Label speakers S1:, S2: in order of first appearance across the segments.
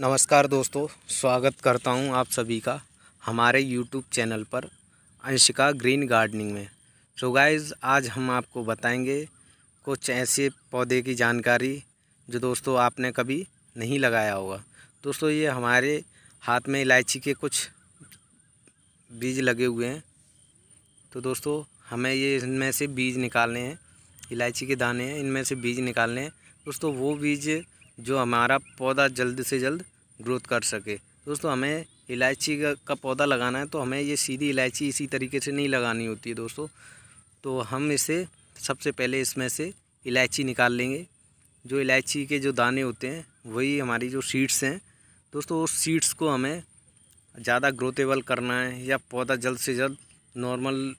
S1: नमस्कार दोस्तों स्वागत करता हूं आप सभी का हमारे यूट्यूब चैनल पर अंशिका ग्रीन गार्डनिंग में सो so गाइस आज हम आपको बताएंगे कुछ ऐसे पौधे की जानकारी जो दोस्तों आपने कभी नहीं लगाया होगा दोस्तों ये हमारे हाथ में इलायची के कुछ बीज लगे हुए हैं तो दोस्तों हमें ये इनमें से बीज निकालने हैं इलायची के दाने हैं इनमें से बीज निकालने हैं दोस्तों वो बीज जो हमारा पौधा जल्द से जल्द ग्रोथ कर सके दोस्तों हमें इलायची का पौधा लगाना है तो हमें ये सीधी इलायची इसी तरीके से नहीं लगानी होती है दोस्तों तो हम इसे सबसे पहले इसमें से इलायची निकाल लेंगे जो इलायची के जो दाने होते हैं वही हमारी जो सीड्स हैं दोस्तों उस सीड्स को हमें ज़्यादा ग्रोथेबल करना है या पौधा जल्द से जल्द नॉर्मल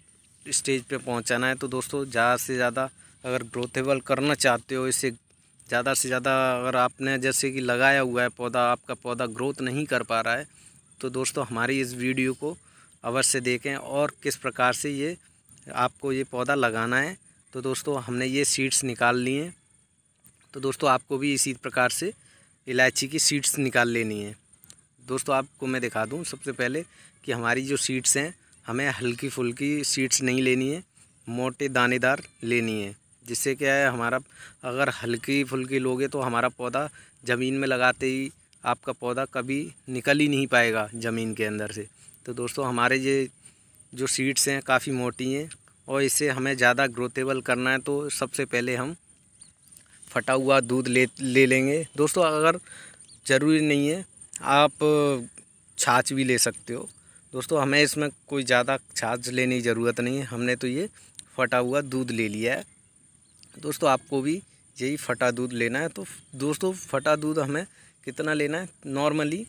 S1: स्टेज पे पहुंचाना है तो दोस्तों ज़्यादा से ज़्यादा अगर ग्रोथेबल करना चाहते हो इसे ज़्यादा से ज़्यादा अगर आपने जैसे कि लगाया हुआ है पौधा आपका पौधा ग्रोथ नहीं कर पा रहा है तो दोस्तों हमारी इस वीडियो को अवश्य देखें और किस प्रकार से ये आपको ये पौधा लगाना है तो दोस्तों हमने ये सीड्स निकाल लिए तो दोस्तों आपको भी इसी प्रकार से इलायची की सीड्स निकाल लेनी है दोस्तों आपको मैं दिखा दूँ सबसे पहले कि हमारी जो सीड्स हैं हमें हल्की फुल्की सीड्स नहीं लेनी है मोटे दानेदार लेनी है जिससे क्या है हमारा अगर हल्की फुल्की लोगे तो हमारा पौधा ज़मीन में लगाते ही आपका पौधा कभी निकल ही नहीं पाएगा ज़मीन के अंदर से तो दोस्तों हमारे ये जो सीड्स हैं काफ़ी मोटी हैं और इसे हमें ज़्यादा ग्रोथेबल करना है तो सबसे पहले हम फटा हुआ दूध ले ले लेंगे दोस्तों अगर ज़रूरी नहीं है आप छाछ भी ले सकते हो दोस्तों हमें इसमें कोई ज़्यादा छाछ लेने की ज़रूरत नहीं है हमने तो ये फटा हुआ दूध ले लिया है दोस्तों आपको भी यही फटा दूध लेना है तो दोस्तों फटा दूध हमें कितना लेना है नॉर्मली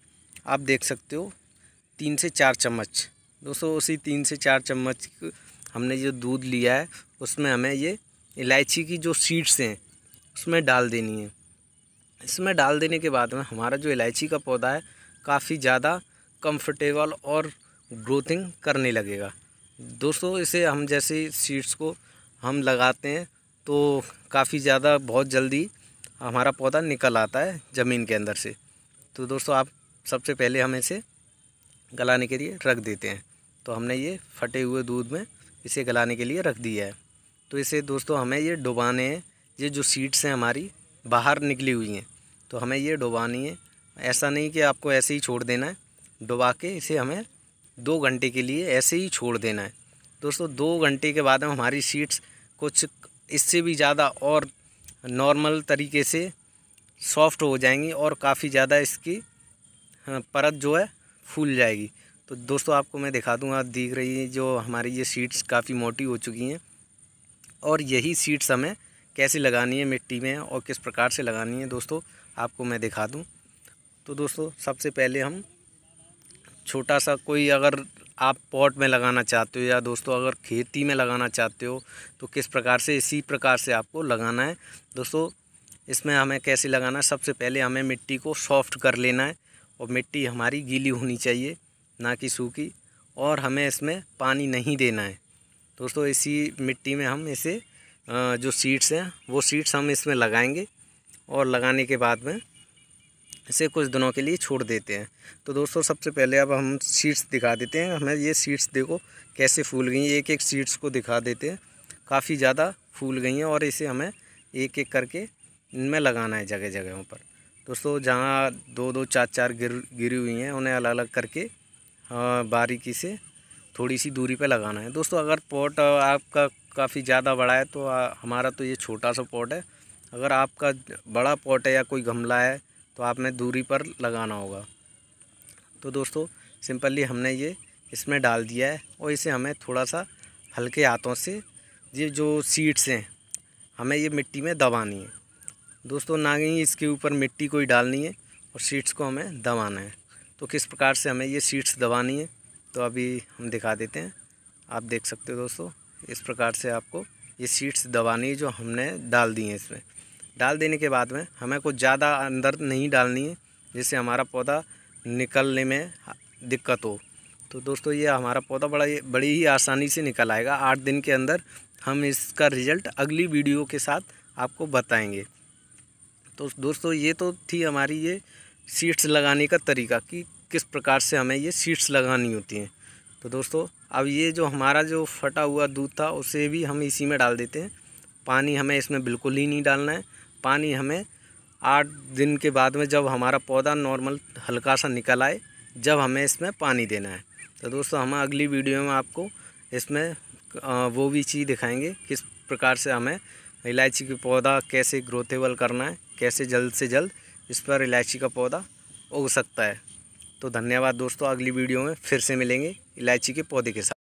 S1: आप देख सकते हो तीन से चार चम्मच दोस्तों उसी तीन से चार चम्मच हमने जो दूध लिया है उसमें हमें ये इलायची की जो सीड्स हैं उसमें डाल देनी है इसमें डाल देने के बाद में हमारा जो इलायची का पौधा है काफ़ी ज़्यादा कंफर्टेबल और ग्रोथिंग करने लगेगा दोस्तों इसे हम जैसे सीड्स को हम लगाते हैं तो काफ़ी ज़्यादा बहुत जल्दी हमारा पौधा निकल आता है ज़मीन के अंदर से तो दोस्तों आप सबसे पहले हम इसे गलाने के लिए रख देते हैं तो हमने ये फटे हुए दूध में इसे गलाने के लिए रख दिया है तो इसे दोस्तों हमें ये डुबाने हैं ये जो सीड्स हैं हमारी बाहर निकली हुई हैं तो हमें ये डुबानी है ऐसा नहीं कि आपको ऐसे ही छोड़ देना है डुबा के इसे हमें दो घंटे के लिए ऐसे ही छोड़ देना है दोस्तों दो घंटे के बाद हम हमारी सीड्स कुछ इससे भी ज़्यादा और नॉर्मल तरीके से सॉफ्ट हो जाएंगी और काफ़ी ज़्यादा इसकी हाँ, परत जो है फूल जाएगी तो दोस्तों आपको मैं दिखा दूँगा आप दिख रही है जो हमारी ये सीड्स काफ़ी मोटी हो चुकी हैं और यही सीड्स हमें कैसे लगानी है मिट्टी में और किस प्रकार से लगानी है दोस्तों आपको मैं दिखा दूँ तो दोस्तों सबसे पहले हम छोटा सा कोई अगर आप पॉट में लगाना चाहते हो या दोस्तों अगर खेती में लगाना चाहते हो तो किस प्रकार से इसी प्रकार से आपको लगाना है दोस्तों इसमें हमें कैसे लगाना है सबसे पहले हमें मिट्टी को सॉफ्ट कर लेना है और मिट्टी हमारी गीली होनी चाहिए ना कि सूखी और हमें इसमें पानी नहीं देना है दोस्तों इसी मिट्टी में हम इसे जो सीड्स हैं वो सीड्स हम इसमें लगाएंगे और लगाने के बाद में इसे कुछ दिनों के लिए छोड़ देते हैं तो दोस्तों सबसे पहले अब हम सीड्स दिखा देते हैं हमें ये सीड्स देखो कैसे फूल गई एक एक सीड्स को दिखा देते हैं काफ़ी ज़्यादा फूल गई हैं और इसे हमें एक एक करके इनमें लगाना है जगह जगहों पर दोस्तों जहाँ दो दो चार चार गिर गिरी हुई हैं उन्हें अलग अलग करके बारीकी से थोड़ी सी दूरी पर लगाना है दोस्तों अगर पॉट आपका काफ़ी ज़्यादा बड़ा है तो हमारा तो ये छोटा सा पॉट है अगर आपका बड़ा पॉट है या कोई गमला है तो आपने दूरी पर लगाना होगा तो दोस्तों सिंपली हमने ये इसमें डाल दिया है और इसे हमें थोड़ा सा हल्के हाथों से ये जो सीड्स हैं हमें ये मिट्टी में दबानी है दोस्तों ना ही इसके ऊपर मिट्टी कोई डालनी है और सीड्स को हमें दबाना है तो किस प्रकार से हमें ये सीड्स दबानी है तो अभी हम दिखा देते हैं आप देख सकते हो दोस्तों इस प्रकार से आपको ये सीड्स दबानी है जो हमने डाल दी हैं इसमें डाल देने के बाद में हमें कुछ ज़्यादा अंदर नहीं डालनी है जिससे हमारा पौधा निकलने में दिक्कत हो तो दोस्तों ये हमारा पौधा बड़ा बड़ी ही आसानी से निकल आएगा आठ दिन के अंदर हम इसका रिज़ल्ट अगली वीडियो के साथ आपको बताएंगे तो दोस्तों ये तो थी हमारी ये सीड्स लगाने का तरीका कि किस प्रकार से हमें ये सीड्स लगानी होती हैं तो दोस्तों अब ये जो हमारा जो फटा हुआ दूध था उसे भी हम इसी में डाल देते हैं पानी हमें इसमें बिल्कुल ही नहीं डालना है पानी हमें आठ दिन के बाद में जब हमारा पौधा नॉर्मल हल्का सा निकल आए जब हमें इसमें पानी देना है तो दोस्तों हम अगली वीडियो में आपको इसमें वो भी चीज़ दिखाएंगे किस प्रकार से हमें इलायची का पौधा कैसे ग्रोथेबल करना है कैसे जल्द से जल्द इस पर इलायची का पौधा उग सकता है तो धन्यवाद दोस्तों अगली वीडियो में फिर से मिलेंगे इलायची के पौधे के साथ